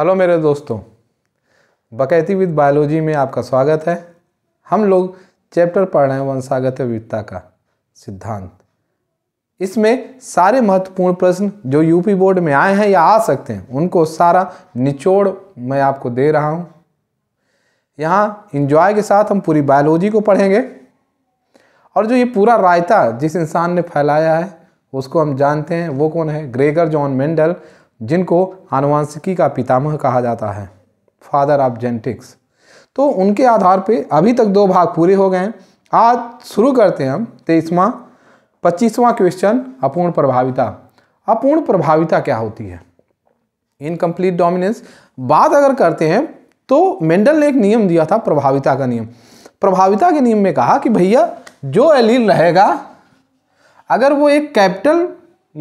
hello मेरे दोस्तों बकैती with biology में आपका स्वागत है हम लोग चैप्टर पढ़ रहे हैं वंशागत विविधता का सिद्धांत इसमें सारे महत्वपूर्ण प्रश्न जो यूपी बोर्ड में आए हैं या आ सकते हैं उनको सारा निचोड़ मैं आपको दे रहा हूँ यहाँ इंजॉय के साथ हम पूरी बायोलॉजी को पढ़ेंगे और जो ये पूरा रायता जिस इंसान ने फैलाया है उसको हम जानते हैं वो कौन है ग्रेगर जॉन मेंडल जिनको आनुवांशिकी का पितामह कहा जाता है फादर ऑफ जेनेटिक्स तो उनके आधार पे अभी तक दो भाग पूरे हो गए हैं आज शुरू करते हैं हम तेईसवा पच्चीसवां क्वेश्चन अपूर्ण प्रभाविता अपूर्ण प्रभाविता क्या होती है इनकम्प्लीट डोमिनेंस बात अगर करते हैं तो मेंडल ने एक नियम दिया था प्रभाविता का नियम प्रभाविता के नियम में कहा कि भैया जो एलील रहेगा अगर वो एक कैपिटल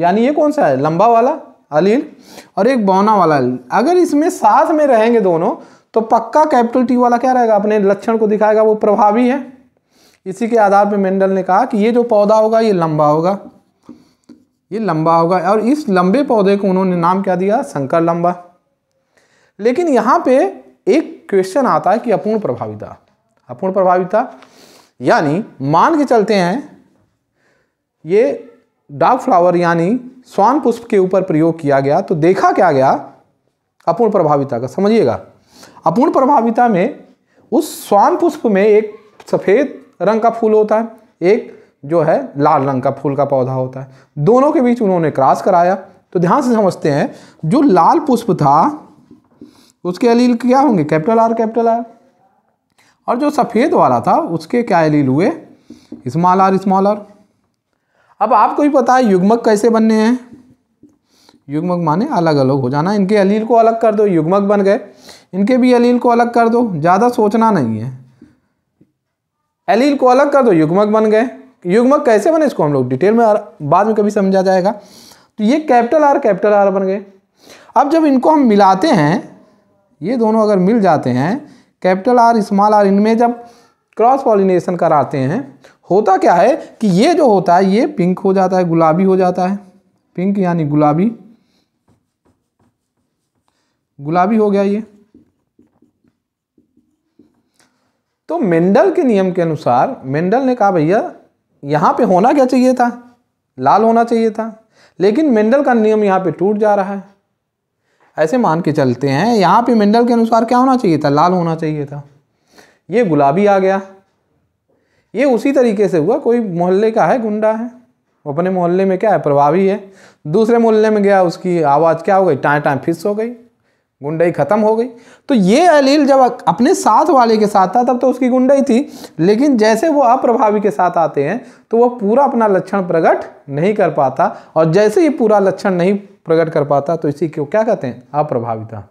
यानी ये कौन सा है लंबा वाला अलील और एक बौना वाला अलील अगर इसमें साथ में रहेंगे दोनों तो पक्का कैपिटल टी वाला क्या रहेगा अपने लक्षण को दिखाएगा वो प्रभावी है इसी के आधार पर मेंडल ने कहा कि ये जो पौधा होगा ये लंबा होगा ये लंबा होगा और इस लंबे पौधे को उन्होंने नाम क्या दिया शंकर लंबा लेकिन यहाँ पे एक क्वेश्चन आता है कि अपूर्ण प्रभाविता अपूर्ण प्रभाविता यानी मान के चलते हैं ये डार्क फ्लावर यानी स्वान पुष्प के ऊपर प्रयोग किया गया तो देखा क्या गया अपूर्ण प्रभाविता का समझिएगा अपूर्ण प्रभाविता में उस स्वान पुष्प में एक सफ़ेद रंग का फूल होता है एक जो है लाल रंग का फूल का पौधा होता है दोनों के बीच उन्होंने क्रॉस कराया तो ध्यान से समझते हैं जो लाल पुष्प था उसके अलील क्या होंगे कैपिटल आर कैपिटल आर और जो सफ़ेद वाला था उसके क्या अलील हुए स्मॉल आर स्मॉल आर अब आपको ही पता है युग्मक कैसे बनने हैं युग्मक माने अलग अलग हो जाना इनके अलील को अलग कर दो युग्मक बन गए इनके भी अलील को अलग कर दो ज़्यादा सोचना नहीं है अलील को अलग कर दो युग्मक बन गए युग्मक कैसे बने इसको हम लोग डिटेल में बाद में कभी समझा जाएगा तो ये कैपिटल आर कैपिटल आर बन गए अब जब इनको हम मिलाते हैं ये दोनों अगर मिल जाते हैं कैपिटल आर स्मॉल आर इनमें जब क्रॉस पॉलिनेशन कराते हैं होता क्या है कि ये जो होता है ये पिंक हो जाता है गुलाबी हो जाता है पिंक यानी गुलाबी गुलाबी हो गया ये तो मेंडल के नियम के अनुसार मेंडल ने कहा भैया यहाँ पे होना क्या चाहिए था लाल होना चाहिए था लेकिन मेंडल का नियम यहाँ पे टूट जा रहा है ऐसे मान के चलते हैं यहाँ पे मेंडल के अनुसार क्या होना चाहिए था लाल होना चाहिए था ये गुलाबी आ गया ये उसी तरीके से हुआ कोई मोहल्ले का है गुंडा है अपने मोहल्ले में क्या है प्रभावी है दूसरे मोहल्ले में गया उसकी आवाज़ क्या हो गई टाँ टाँ फिस हो गई गुंडाई ख़त्म हो गई तो ये अलील जब अपने साथ वाले के साथ था तब तो उसकी गुंडाई थी लेकिन जैसे वो अप्रभावी के साथ आते हैं तो वो पूरा अपना लक्षण प्रकट नहीं कर पाता और जैसे ही पूरा लक्षण नहीं प्रकट कर पाता तो इसी को क्या कहते हैं अप्रभाविता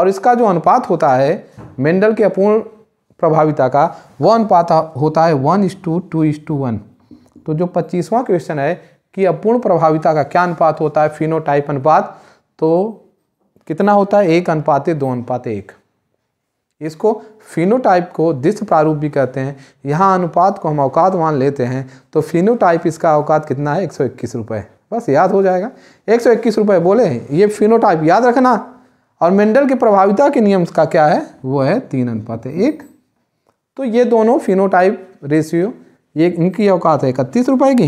और इसका जो अनुपात होता है मेंडल के अपूर्ण प्रभाविता का वन अनुपात होता है one is to two is to one तो जो पच्चीसवां क्वेश्चन है कि अपूर्ण प्रभाविता का क्या अनुपात होता है फिनोटाइप अनुपात तो कितना होता है एक अनुपात दो अनुपात एक इसको फिनोटाइप को दिश प्रारूप भी कहते हैं यहाँ अनुपात को हम अवकात मान लेते हैं तो फिनोटाइप इसका अवकात कितना है एक सौ इक्कीस रुपये बस याद हो जाएगा एक सौ इक्कीस रुपये बोले ये फिनोटाइप याद रखना और मेंडल के प्रभाविता के नियम का क्या है वो है तीन अनुपात एक तो ये दोनों फिनोटाइप रेशियो ये इनकी औकात है इकतीस रुपए की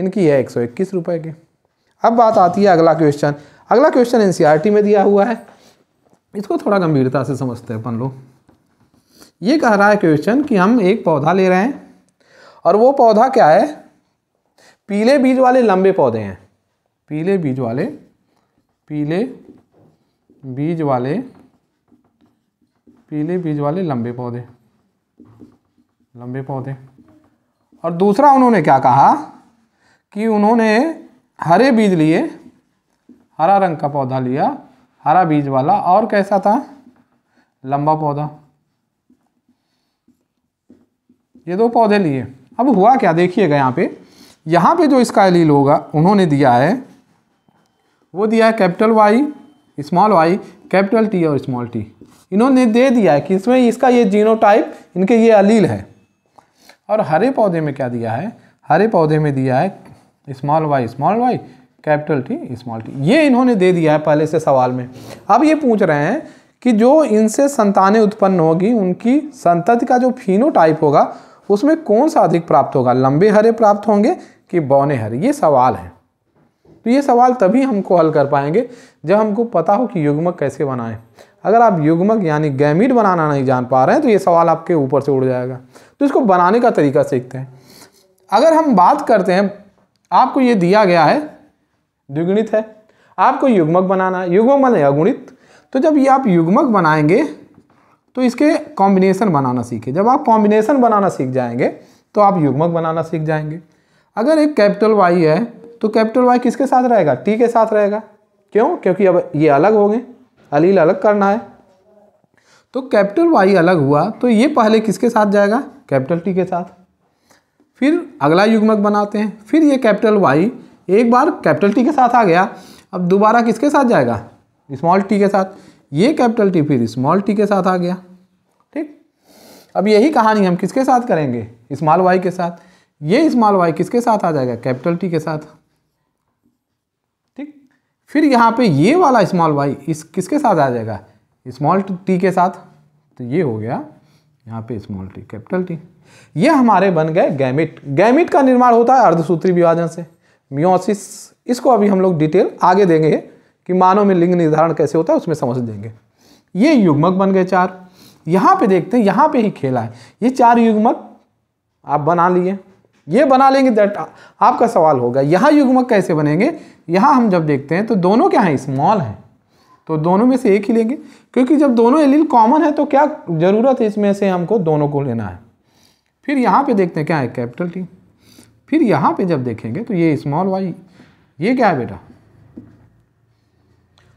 इनकी है एक सौ इक्कीस रुपए की अब बात आती है अगला क्वेश्चन अगला क्वेश्चन एन e में दिया हुआ है इसको थोड़ा गंभीरता से समझते हैं अपन लोग ये कह रहा है क्वेश्चन कि हम एक पौधा ले रहे हैं और वो पौधा क्या है पीले बीज वाले लंबे पौधे हैं पीले बीज वाले पीले बीज वाले पीले बीज वाले लंबे पौधे लंबे पौधे और दूसरा उन्होंने क्या कहा कि उन्होंने हरे बीज लिए हरा रंग का पौधा लिया हरा बीज वाला और कैसा था लंबा पौधा ये दो पौधे लिए अब हुआ क्या देखिएगा यहाँ पे यहाँ पे जो इसका एलील होगा उन्होंने दिया है वो दिया है capital Y small Y capital T और स्मॉल टी इन्होंने दे दिया है कि इसमें इसका ये जीनोटाइप इनके ये अलील है और हरे पौधे में क्या दिया है हरे पौधे में दिया है small Y small Y capital T small T ये इन्होंने दे दिया है पहले से सवाल में अब ये पूछ रहे हैं कि जो इनसे संतानें उत्पन्न होगी उनकी संतति का जो फिनोटाइप होगा उसमें कौन सा अधिक प्राप्त होगा लंबे हरे प्राप्त होंगे कि बौने हरे ये सवाल है तो ये सवाल तभी हमको हल कर पाएंगे जब हमको पता हो कि युग्मक कैसे बनाएं अगर आप युग्मक यानी गैमिट बनाना नहीं जान पा रहे हैं तो ये सवाल आपके ऊपर से उड़ जाएगा तो इसको बनाने का तरीका सीखते हैं अगर हम बात करते हैं आपको ये दिया गया है द्विगुणित है आपको युग्मक बनाना है युग्मक बनेगा अगुणित तो जब ये आप युग्मक बनाएंगे तो इसके कॉम्बिनेशन बनाना सीखे जब आप कॉम्बिनेशन बनाना सीख जाएंगे तो आप युग्मक बनाना सीख जाएंगे अगर एक कैपिटल वाई है तो कैपिटल वाई किसके साथ रहेगा टी के साथ रहेगा क्यों क्योंकि अब ये अलग हो गए अलील अलग करना है तो कैपिटल वाई अलग हुआ तो ये पहले किसके साथ जाएगा कैपिटल टी के साथ फिर अगला युग्मक बनाते हैं फिर ये कैपिटल वाई एक बार कैपिटल टी के साथ आ गया अब दोबारा किसके साथ जाएगा स्मॉल टी के साथ ये कैपिटल टी फिर स्मॉल टी के साथ आ गया ठीक अब यही कहानी हम किसके साथ करेंगे स्मॉल वाई के साथ ये स्मॉल वाई किसके साथ आ जाएगा कैपिटल टी के साथ फिर यहाँ पे ये वाला स्मॉल वाई इस किसके साथ आ जाएगा स्मॉल टी के साथ तो ये हो गया यहाँ पे स्मॉल टी कैपिटल टी ये हमारे बन गए गैमिट गैमिट का निर्माण होता है अर्धसूत्री विभाजन से मियोसिस इसको अभी हम लोग डिटेल आगे देंगे कि मानव में लिंग निर्धारण कैसे होता है उसमें समझ देंगे ये युग्मक बन गए चार यहाँ पे देखते हैं यहाँ पे ही खेला है ये चार युग्मक आप बना लिए ये बना लेंगे दैट आपका सवाल होगा यहाँ युग्मक कैसे बनेंगे यहाँ हम जब देखते हैं तो दोनों क्या हैं स्मॉल हैं तो दोनों में से एक ही लेंगे क्योंकि जब दोनों एलील कॉमन है तो क्या ज़रूरत है इसमें से हमको दोनों को लेना है फिर यहाँ पे देखते हैं क्या है कैपिटल टी फिर यहाँ पे जब देखेंगे तो ये स्मॉल वाई ये क्या है बेटा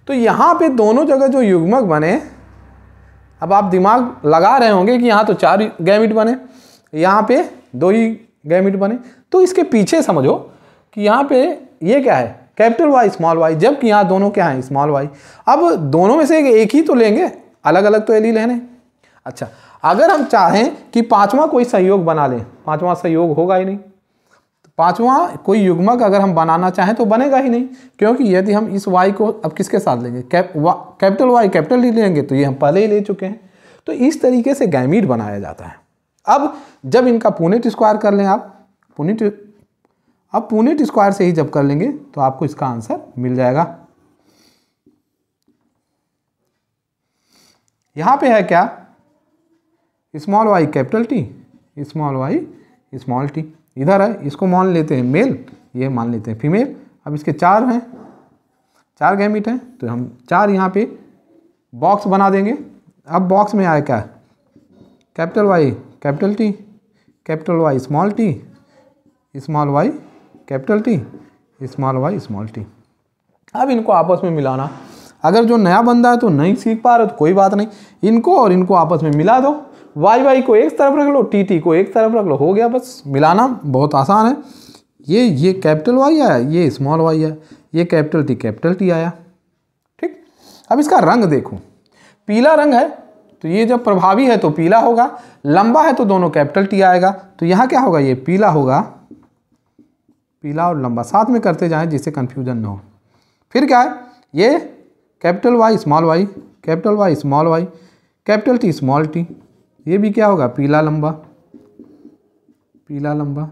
तो यहाँ पे दोनों जगह जो युग्मक बने अब आप दिमाग लगा रहे होंगे कि यहाँ तो चार गैमिट बने यहाँ पे दो ही गैमिट बने तो इसके पीछे समझो कि यहाँ पे ये क्या है कैपिटल वाई स्मॉल वाई जबकि यहाँ दोनों क्या हैं स्मॉल वाई अब दोनों में से एक ही तो लेंगे अलग अलग तो एल ही e लेने अच्छा अगर हम चाहें कि पांचवा कोई सहयोग बना लें पांचवा सहयोग होगा ही नहीं पांचवा कोई युग्मक अगर हम बनाना चाहें तो बनेगा ही नहीं क्योंकि यदि हम इस वाई को अब किसके साथ लेंगे कैप वा कैपिटल वाई कैपिटल ही लेंगे तो ये हम पहले ही ले चुके हैं तो इस तरीके से गैमिट बनाया जाता है अब जब इनका पुनेट स्क्वायर कर लें आप पुनेट अब पुनेट स्क्वायर से ही जब कर लेंगे तो आपको इसका आंसर मिल जाएगा यहाँ पे है क्या small Y capital T small Y small T इधर है इसको मान लेते हैं मेल ये मान लेते हैं फीमेल अब इसके चार हैं चार गैमिट हैं तो हम चार यहाँ पे बॉक्स बना देंगे अब बॉक्स में आया क्या capital Y capital T capital Y small T small Y capital T small Y small T अब इनको आपस में मिलाना अगर जो नया बंदा है तो नहीं सीख पा रहा तो कोई बात नहीं इनको और इनको आपस में मिला दो वाई वाई को एक तरफ रख लो टी टी को एक तरफ रख लो हो गया बस मिलाना बहुत आसान है ये ये कैपिटल वाई आया ये स्मॉल वाई आया ये कैपिटल टी कैपिटल टी आया ठीक अब इसका रंग देखो पीला रंग है तो ये जब प्रभावी है तो पीला होगा लंबा है तो दोनों कैपिटल टी आएगा तो यहाँ क्या होगा ये पीला होगा पीला और लंबा साथ में करते जाएं जिससे कंफ्यूजन ना हो फिर क्या है ये capital Y small Y capital Y small Y capital T small T ये भी क्या होगा पीला लंबा पीला लंबा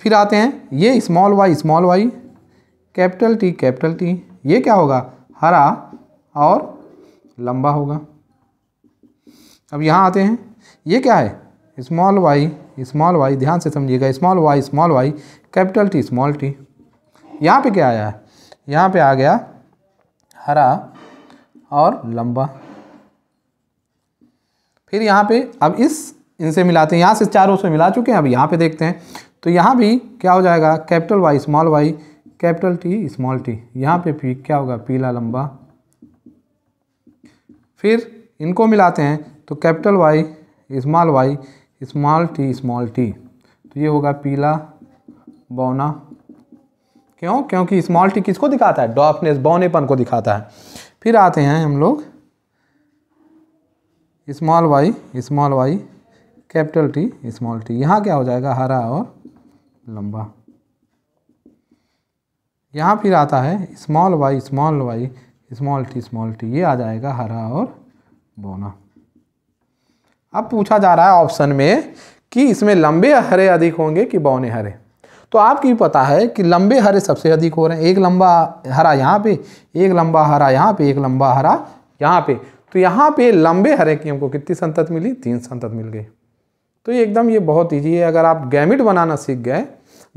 फिर आते हैं ये small Y small Y capital T capital T ये क्या होगा हरा और लंबा होगा अब यहाँ आते हैं ये क्या है स्मॉल वाई स्मॉल वाई ध्यान से समझिएगा small Y small Y capital T small T यहाँ पे क्या आया है यहाँ पे आ गया हरा और लंबा फिर यहाँ पे अब इस इनसे मिलाते हैं यहाँ से चारों से मिला चुके हैं अब यहाँ पे देखते हैं तो यहाँ भी क्या हो जाएगा capital Y small Y capital T small T यहाँ पे पी क्या होगा पीला लंबा फिर इनको मिलाते हैं तो capital Y small Y small T small T तो ये होगा पीला बौना क्यों क्योंकि स्मॉल टी किसको दिखाता है डॉफनेस बौनेपन को दिखाता है फिर आते हैं हम लोग small Y small Y capital T small T यहाँ क्या हो जाएगा हरा और लंबा यहाँ फिर आता है small Y small Y small T small T ये आ जाएगा हरा और बोना अब पूछा जा रहा है ऑप्शन में कि इसमें लंबे हरे अधिक होंगे कि बौने हरे तो आपकी भी पता है कि लंबे हरे सबसे अधिक हो रहे हैं एक लंबा हरा यहाँ पे एक लंबा हरा यहाँ पे एक लंबा हरा यहाँ पे तो यहाँ पे लंबे हरे की हमको कितनी संतत मिली तीन संतत मिल गई तो ये एकदम ये बहुत ईजी है अगर आप गैमिट बनाना सीख गए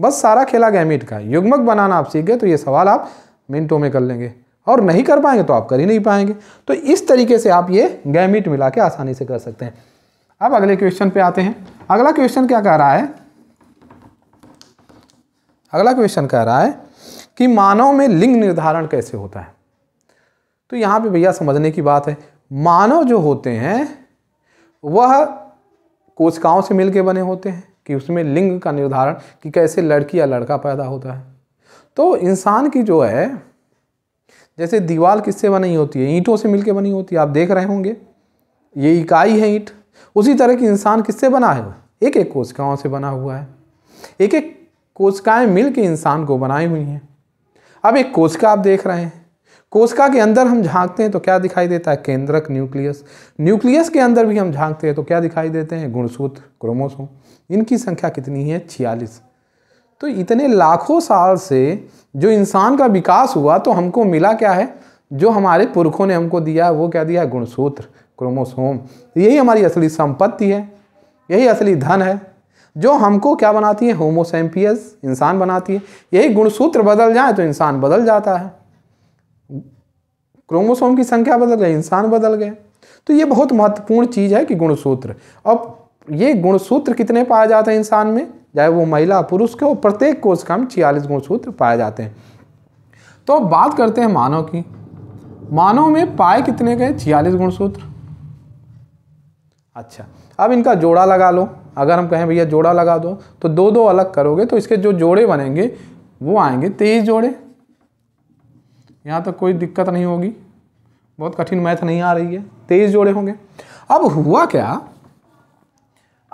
बस सारा खेला गैमिट का युग्मक बनाना आप सीख गए तो ये सवाल आप मिनटों में कर लेंगे और नहीं कर पाएंगे तो आप कर ही नहीं पाएंगे तो इस तरीके से आप ये गैमिट मिला के आसानी से कर सकते हैं अब अगले क्वेश्चन पे आते हैं अगला क्वेश्चन क्या कह रहा है अगला क्वेश्चन कह रहा है कि मानव में लिंग निर्धारण कैसे होता है तो यहाँ पे भैया समझने की बात है मानव जो होते हैं वह कोशिकाओं से मिलकर बने होते हैं कि उसमें लिंग का निर्धारण कि कैसे लड़की या लड़का पैदा होता है तो इंसान की जो है जैसे दीवार किससे बनी होती है ईंटों से मिलकर बनी होती है आप देख रहे होंगे ये इकाई है ईंट उसी तरह की इंसान किससे बना है एक एक कोशिकाओं से बना हुआ है एक एक कोशिकाएं मिल के इंसान को बनाई हुई हैं अब एक कोशिका आप देख रहे हैं कोशिका के अंदर हम झांकते हैं तो क्या दिखाई देता है केंद्रक न्यूक्लियस न्यूक्लियस के अंदर भी हम झांकते हैं तो क्या दिखाई देते हैं गुणसूत्र क्रोमोसोम इनकी संख्या कितनी है छियालीस तो इतने लाखों साल से जो इंसान का विकास हुआ तो हमको मिला क्या है जो हमारे पुरखों ने हमको दिया वो क्या दिया है गुणसूत्र क्रोमोसोम यही हमारी असली संपत्ति है यही असली धन है जो हमको क्या बनाती है होमोसेम्पियस इंसान बनाती है यही गुणसूत्र बदल जाए तो इंसान बदल जाता है क्रोमोसोम की संख्या बदल गई इंसान बदल गए तो ये बहुत महत्वपूर्ण चीज़ है कि गुणसूत्र अब ये गुणसूत्र कितने पाए जाते हैं इंसान में चाहे वो महिला पुरुष के वो प्रत्येक कोष का छियालीस गुण सूत्र पाए जाते हैं तो अब बात करते हैं मानव की मानव में पाए कितने गए छियालीस गुण सूत्र अच्छा अब इनका जोड़ा लगा लो अगर हम कहें भैया जोड़ा लगा दो तो दो दो अलग करोगे तो इसके जो जोड़े बनेंगे वो आएंगे तेईस जोड़े यहाँ तक तो कोई दिक्कत नहीं होगी बहुत कठिन मैथ नहीं आ रही है तेईस जोड़े होंगे अब हुआ क्या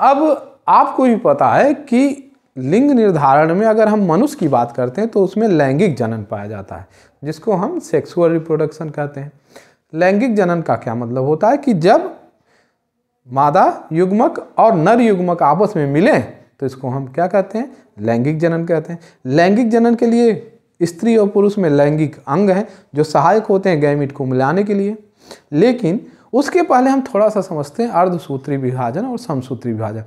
अब आपको भी पता है कि लिंग निर्धारण में अगर हम मनुष्य की बात करते हैं तो उसमें लैंगिक जनन पाया जाता है जिसको हम सेक्सुअल रिप्रोडक्शन कहते हैं लैंगिक जनन का क्या मतलब होता है कि जब मादा युग्मक और नर युग्मक आपस में मिलें तो इसको हम क्या कहते हैं लैंगिक जनन कहते हैं लैंगिक जनन के लिए स्त्री और पुरुष में लैंगिक अंग हैं जो सहायक होते हैं गैमिट को मिलाने के लिए लेकिन उसके पहले हम थोड़ा सा समझते हैं अर्धसूत्री विभाजन और समसूत्री विभाजन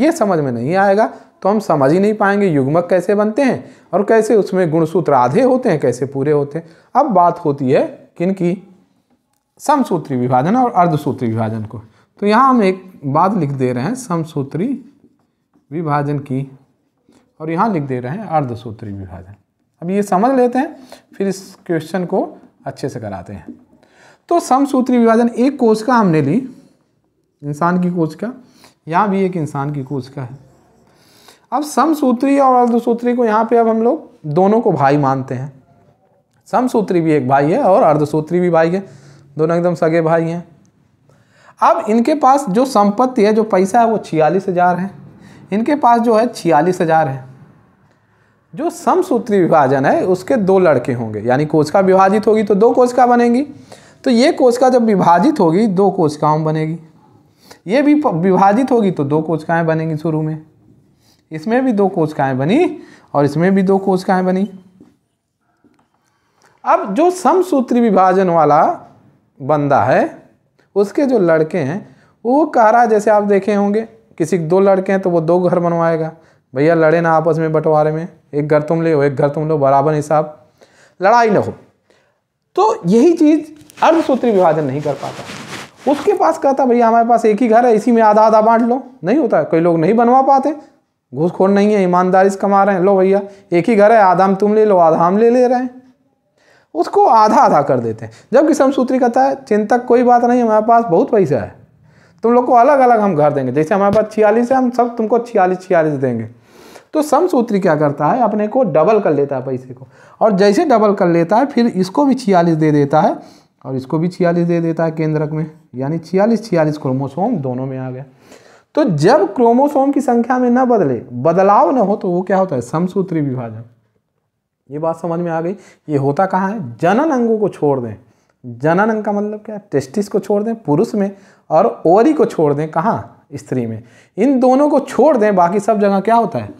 ये समझ में नहीं आएगा तो हम समझ ही नहीं पाएंगे युग्मक कैसे बनते हैं और कैसे उसमें गुणसूत्र आधे होते हैं कैसे पूरे होते हैं अब बात होती है किन की समसूत्री विभाजन और अर्धसूत्री विभाजन को तो यहाँ हम एक बात लिख दे रहे हैं समसूत्री विभाजन की और यहाँ लिख दे रहे हैं अर्धसूत्री विभाजन अब ये समझ लेते हैं फिर इस क्वेश्चन को अच्छे से कराते हैं तो समसूत्री विभाजन एक कोशिका हमने ली इंसान की कोशिका यहाँ भी एक इंसान की कोशिका है अब समसूत्री और अर्धसूत्री को यहाँ पे अब हम लोग दोनों को भाई मानते हैं समसूत्री भी एक भाई है और अर्धसूत्री भी भाई है दोनों एकदम सगे भाई हैं अब इनके पास जो संपत्ति है जो पैसा है वो छियालीस हज़ार है इनके पास जो है छियालीस हज़ार है जो समसूत्री विभाजन है उसके दो लड़के होंगे यानी कोशिका विभाजित होगी तो दो कोशिका बनेंगी तो ये कोशिका जब विभाजित होगी दो कोशिकाओं बनेगी ये भी विभाजित होगी तो दो कोशिकाएं बनेंगी शुरू में इसमें भी दो कोशिकाएं बनी और इसमें भी दो कोशिकाएं बनी अब जो समसूत्री विभाजन वाला बंदा है उसके जो लड़के हैं वो कह रहा है जैसे आप देखे होंगे किसी दो लड़के हैं तो वो दो घर बनवाएगा भैया लड़े ना आपस में बंटवारे में एक घर तुम ले एक घर तुम लो बराबर हिसाब लड़ाई ना हो तो यही चीज़ अर्धसूत्री विभाजन नहीं कर पाता उसके पास कहता भैया हमारे पास एक ही घर है इसी में आधा आधा बांट लो नहीं होता कई लोग नहीं बनवा पाते घूसखोर नहीं है ईमानदारी से कमा रहे हैं लो भैया एक ही घर है आधा हम तुम ले लो आधा हम ले ले रहे हैं उसको आधा आधा कर देते हैं जबकि समसूत्री कहता है चिंतक कोई बात नहीं हमारे पास बहुत पैसा है तुम लोग को अलग अलग हम घर देंगे जैसे हमारे पास छियालीस है हम सब तुमको छियालीस छियालीस देंगे तो समसूत्री क्या करता है अपने को डबल कर लेता है पैसे को और जैसे डबल कर लेता है फिर इसको भी छियालीस दे देता है और इसको भी छियालीस दे देता है केंद्रक में यानी छियालीस छियालीस क्रोमोसोम दोनों में आ गया तो जब क्रोमोसोम की संख्या में न बदले बदलाव न हो तो वो क्या होता है समसूत्री विभाजन ये बात समझ में आ गई ये होता कहाँ है जनन अंगों को छोड़ दें जनन अंग का मतलब क्या है टेस्टिस को छोड़ दें पुरुष में और ओरी को छोड़ दें कहाँ स्त्री में इन दोनों को छोड़ दें बाकी सब जगह क्या होता है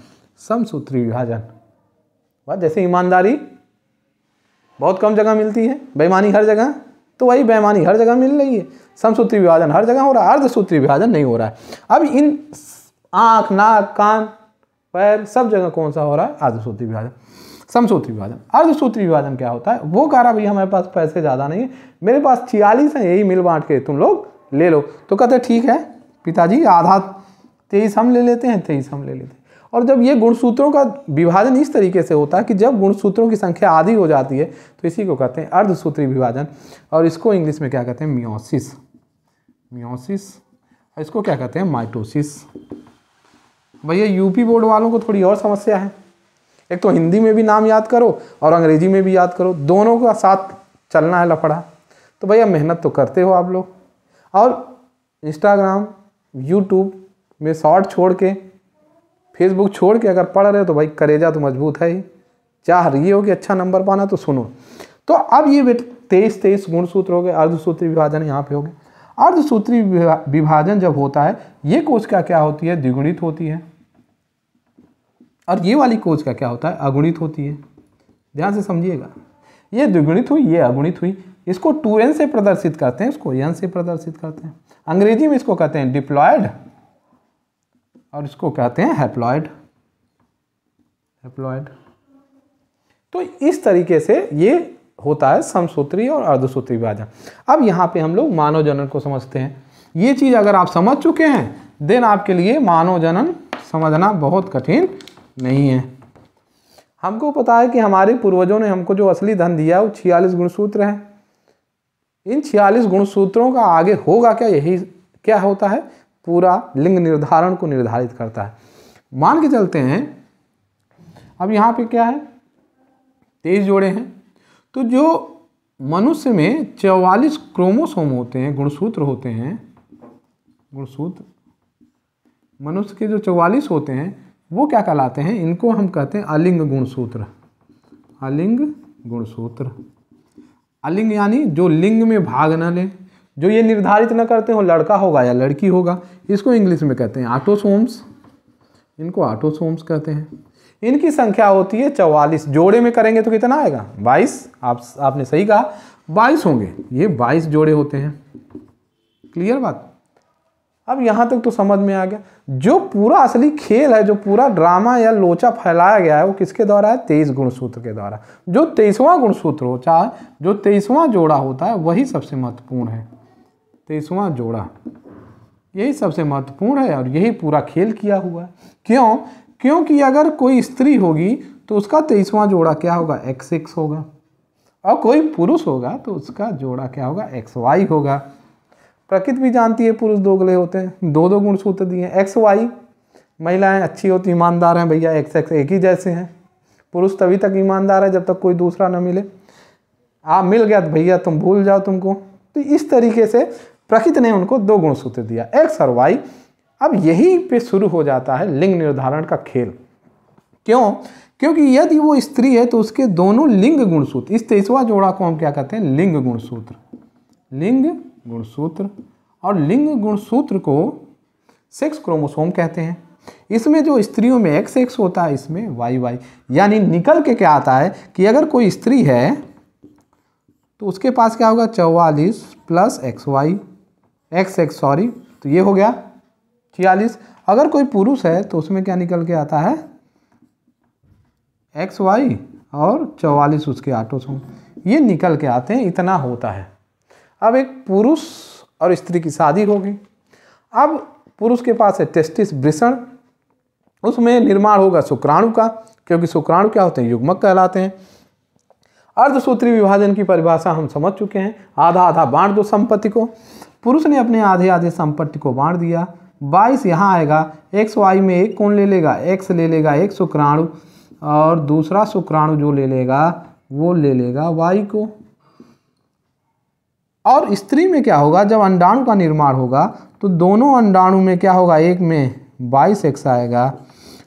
समसूत्री विभाजन बस जैसे ईमानदारी बहुत कम जगह मिलती है बेईमानी हर जगह तो वही बेईमानी हर जगह मिल रही है समसूत्री विभाजन हर जगह हो रहा है अर्धसूत्री विभाजन नहीं हो रहा है अब इन आँख नाक कान पैर सब जगह कौन सा हो रहा है अर्धसूत्री विभाजन समसूत्री विभाजन अर्धसूत्री विभाजन क्या होता है वो कह रहा भैया हमारे पास पैसे ज़्यादा नहीं है मेरे पास छियालीस हैं यही मिल बांट के तुम लोग ले लो तो कहते ठीक है पिताजी आधा तेईस हम ले लेते हैं तेईस हम ले लेते हैं और जब ये गुणसूत्रों का विभाजन इस तरीके से होता है कि जब गुणसूत्रों की संख्या आधी हो जाती है तो इसी को कहते हैं अर्धसूत्री विभाजन और इसको इंग्लिश में क्या कहते हैं मियोसिस मियोसिस और इसको क्या कहते हैं माइटोसिस भैया यूपी बोर्ड वालों को थोड़ी और समस्या है एक तो हिंदी में भी नाम याद करो और अंग्रेजी में भी याद करो दोनों का साथ चलना है लफड़ा तो भैया मेहनत तो करते हो आप लोग और इंस्टाग्राम यूट्यूब में शॉर्ट छोड़ के फेसबुक छोड़ के अगर पढ़ रहे हो तो भाई करेजा तो मजबूत है ही चाह रही हो कि अच्छा नंबर पाना तो सुनो तो अब ये तेईस तेईस गुणसूत्र हो गए अर्धसूत्री विभाजन यहाँ पे हो गए अर्धसूत्री विभाजन जब होता है ये कोशिका क्या होती है द्विगुणित होती है और ये वाली कोशिका क्या होता है अगुणित होती है ध्यान से समझिएगा ये द्विगुणित हुई ये अगुणित हुई इसको टू एन से प्रदर्शित करते हैं इसको एन से प्रदर्शित करते हैं अंग्रेजी में इसको कहते हैं डिप्लॉयड और इसको कहते हैं हैप्लॉयड हैप्लॉयड तो इस तरीके से ये होता है समसूत्री और अर्धसूत्री विभाजन अब यहाँ पे हम लोग मानव जनन को समझते हैं ये चीज़ अगर आप समझ चुके हैं देन आपके लिए मानव जनन समझना बहुत कठिन नहीं है हमको पता है कि हमारे पूर्वजों ने हमको जो असली धन दिया वो छियालीस गुणसूत्र हैं इन छियालीस गुणसूत्रों का आगे होगा क्या यही क्या होता है पूरा लिंग निर्धारण को निर्धारित करता है मान के चलते हैं अब यहाँ पे क्या है तेईस जोड़े हैं तो जो मनुष्य में चौवालीस क्रोमोसोम होते हैं गुणसूत्र होते हैं गुणसूत्र मनुष्य के जो चौवालीस होते हैं वो क्या कहलाते हैं इनको हम कहते हैं अलिंग गुणसूत्र अलिंग गुणसूत्र अलिंग यानी जो लिंग में भाग न ले जो ये निर्धारित ना करते हो लड़का होगा या लड़की होगा इसको इंग्लिश में कहते हैं ऑटोसोम्स इनको ऑटोसोम्स कहते हैं इनकी संख्या होती है चौवालीस जोड़े में करेंगे तो कितना आएगा बाईस आप आपने सही कहा बाईस होंगे ये बाईस जोड़े होते हैं क्लियर बात अब यहाँ तक तो समझ में आ गया जो पूरा असली खेल है जो पूरा ड्रामा या लोचा फैलाया गया है वो किसके द्वारा है तेईस गुणसूत्र के द्वारा जो तेईसवां गुणसूत्र हो चाहे जो तेईसवां जोड़ा होता है वही सबसे महत्वपूर्ण है तेईसवां तो जोड़ा यही सबसे महत्वपूर्ण है और यही पूरा खेल किया हुआ है क्यों क्योंकि अगर कोई स्त्री होगी तो उसका तेईसवां तो जोड़ा क्या होगा एक्स एक्स होगा और कोई पुरुष होगा तो उसका जोड़ा क्या होगा एक्स वाई होगा प्रकृति भी जानती है पुरुष दोगले होते हैं दो दो गुण सूत्र दिए हैं एक्स वाई महिलाएँ अच्छी होती ईमानदार हैं भैया एक्स एक्स एक ही जैसे हैं पुरुष तभी तक ईमानदार है जब तक कोई दूसरा ना मिले आप मिल गया तो भैया तुम भूल जाओ तुमको तो इस तरीके से प्रकृति ने उनको दो गुणसूत्र दिया एक्स और वाई अब यही पे शुरू हो जाता है लिंग निर्धारण का खेल क्यों क्योंकि यदि वो स्त्री है तो उसके दोनों लिंग गुणसूत्र इस तेईसवा जोड़ा को हम क्या कहते हैं लिंग गुणसूत्र लिंग गुणसूत्र और लिंग गुणसूत्र को सेक्स क्रोमोसोम कहते हैं इसमें जो स्त्रियों में एक्स एक्स होता है इसमें वाई वाई यानी निकल के क्या आता है कि अगर कोई स्त्री है तो उसके पास क्या होगा चौवालीस plus X Y X X sorry तो ये हो गया छियालीस अगर कोई पुरुष है तो उसमें क्या निकल के आता है एक्स वाई और चौवालीस उसके सो ये निकल के आते हैं इतना होता है अब एक पुरुष और स्त्री की शादी होगी अब पुरुष के पास है टेस्टिस ब्रिषण उसमें निर्माण होगा शुक्राणु का क्योंकि शुक्राणु क्या होते हैं युग्मक कहलाते हैं अर्धसूत्री विभाजन की परिभाषा हम समझ चुके हैं आधा आधा बांट दो संपत्ति को पुरुष ने अपने आधे आधे संपत्ति को बांट दिया बाईस यहाँ आएगा एक्स वाई में एक कौन ले लेगा एक्स ले लेगा एक शुक्राणु और दूसरा शुक्राणु जो ले लेगा वो ले लेगा वाई को और स्त्री में क्या होगा जब अंडाणु का निर्माण होगा तो दोनों अंडाणु में क्या होगा एक में बाईस एक्स आएगा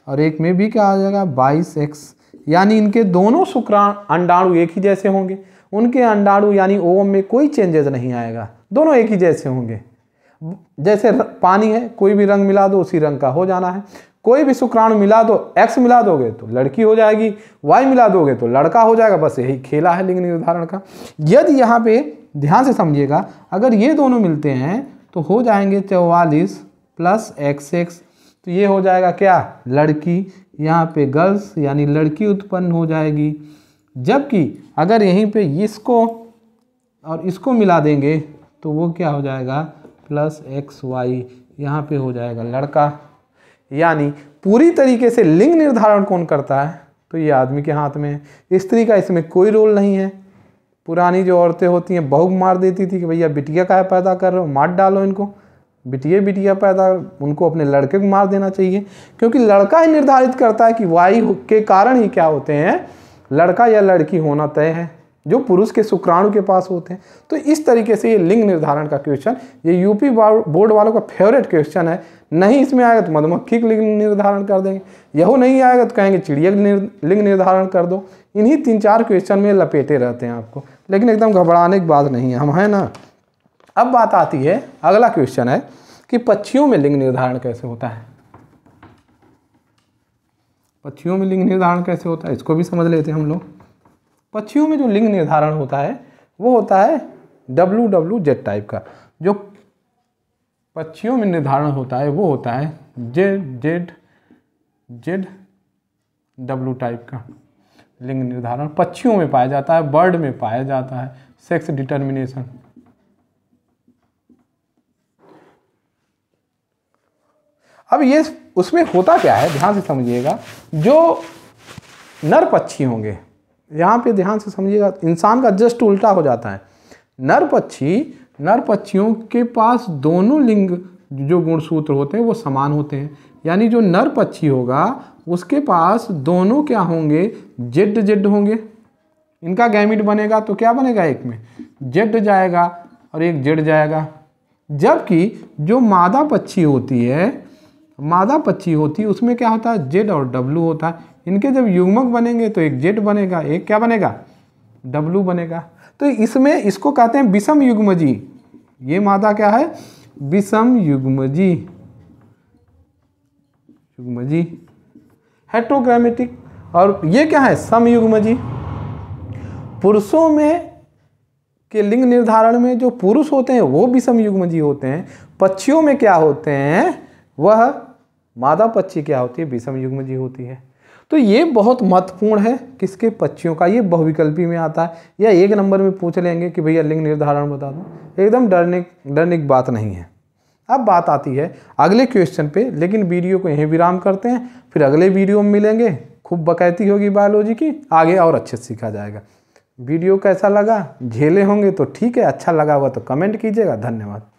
और एक में भी क्या आ जाएगा बाईस एक्स यानी इनके दोनों शुक्राणु अंडाणु एक ही जैसे होंगे उनके अंडाणु यानी ओम में कोई चेंजेस नहीं आएगा दोनों एक ही जैसे होंगे जैसे पानी है कोई भी रंग मिला दो उसी रंग का हो जाना है कोई भी शुक्राणु मिला दो एक्स मिला दोगे तो लड़की हो जाएगी वाई मिला दोगे तो लड़का हो जाएगा बस यही खेला है लिंग निर्धारण का यदि यहाँ पे ध्यान से समझिएगा अगर ये दोनों मिलते हैं तो हो जाएंगे चौवालीस प्लस एक्स एक्स तो ये हो जाएगा क्या लड़की यहाँ पे गर्ल्स यानी लड़की उत्पन्न हो जाएगी जबकि अगर यहीं पर इसको और इसको मिला देंगे तो वो क्या हो जाएगा प्लस एक्स वाई यहाँ पर हो जाएगा लड़का यानी पूरी तरीके से लिंग निर्धारण कौन करता है तो ये आदमी के हाथ में है स्त्री का इसमें कोई रोल नहीं है पुरानी जो औरतें होती हैं बहू मार देती थी कि भैया बिटिया का पैदा कर रहे हो मार डालो इनको बिटिया बिटिया पैदा उनको अपने लड़के को मार देना चाहिए क्योंकि लड़का ही निर्धारित करता है कि वाई के कारण ही क्या होते हैं लड़का या लड़की होना तय है जो पुरुष के शुक्राणु के पास होते हैं तो इस तरीके से ये लिंग निर्धारण का क्वेश्चन ये यूपी बोर्ड वालों का फेवरेट क्वेश्चन है नहीं इसमें आएगा तो मधुमक्खी लिंग निर्धारण कर देंगे यहो नहीं आएगा तो कहेंगे चिड़िया निर, लिंग निर्धारण कर दो इन्हीं तीन चार क्वेश्चन में लपेटे रहते हैं आपको लेकिन एकदम घबराने की बात नहीं है हम हैं ना अब बात आती है अगला क्वेश्चन है कि पक्षियों में लिंग निर्धारण कैसे होता है पक्षियों में लिंग निर्धारण कैसे होता है इसको भी समझ लेते हैं हम लोग पक्षियों में जो लिंग निर्धारण होता है वो होता है डब्लू डब्लू जेड टाइप का जो पक्षियों में निर्धारण होता है वो होता है Z Z Z W type का लिंग निर्धारण पक्षियों में पाया जाता है बर्ड में पाया जाता है सेक्स डिटर्मिनेशन अब ये उसमें होता क्या है ध्यान से समझिएगा जो नर पक्षी होंगे यहाँ पे ध्यान से समझिएगा इंसान का जस्ट उल्टा हो जाता है नर पक्षी नर पक्षियों के पास दोनों लिंग जो गुणसूत्र होते हैं वो समान होते हैं यानी जो नर पक्षी होगा उसके पास दोनों क्या होंगे जेड जेड होंगे इनका गैमिट बनेगा तो क्या बनेगा एक में जेड जाएगा और एक जेड जाएगा जबकि जो मादा पक्षी होती है मादा पक्षी होती है उसमें क्या होता है जेड और डब्लू होता है इनके जब युग्मक बनेंगे तो एक जेड बनेगा एक क्या बनेगा डब्लू बनेगा तो इसमें इसको कहते हैं विषम युग्मजी ये मादा क्या है विषम युग्मजी युग्मजी हेट्रोग्रामेटिक और ये क्या है समयुग्मजी पुरुषों में के लिंग निर्धारण में जो पुरुष होते हैं वो विषम युग्मजी होते हैं पक्षियों में क्या होते हैं वह मादा पक्षी क्या होती है विषम युग्मजी होती है तो ये बहुत महत्वपूर्ण है किसके पक्षियों का ये बहुविकल्पी में आता है या एक नंबर में पूछ लेंगे कि भैया लिंग निर्धारण बता दो एकदम डरने डरने की बात नहीं है अब बात आती है अगले क्वेश्चन पे लेकिन वीडियो को यहीं विराम करते हैं फिर अगले वीडियो में मिलेंगे खूब बकैती होगी बायोलॉजी की आगे और अच्छे से सीखा जाएगा वीडियो कैसा लगा झेले होंगे तो ठीक है अच्छा लगा हुआ तो कमेंट कीजिएगा धन्यवाद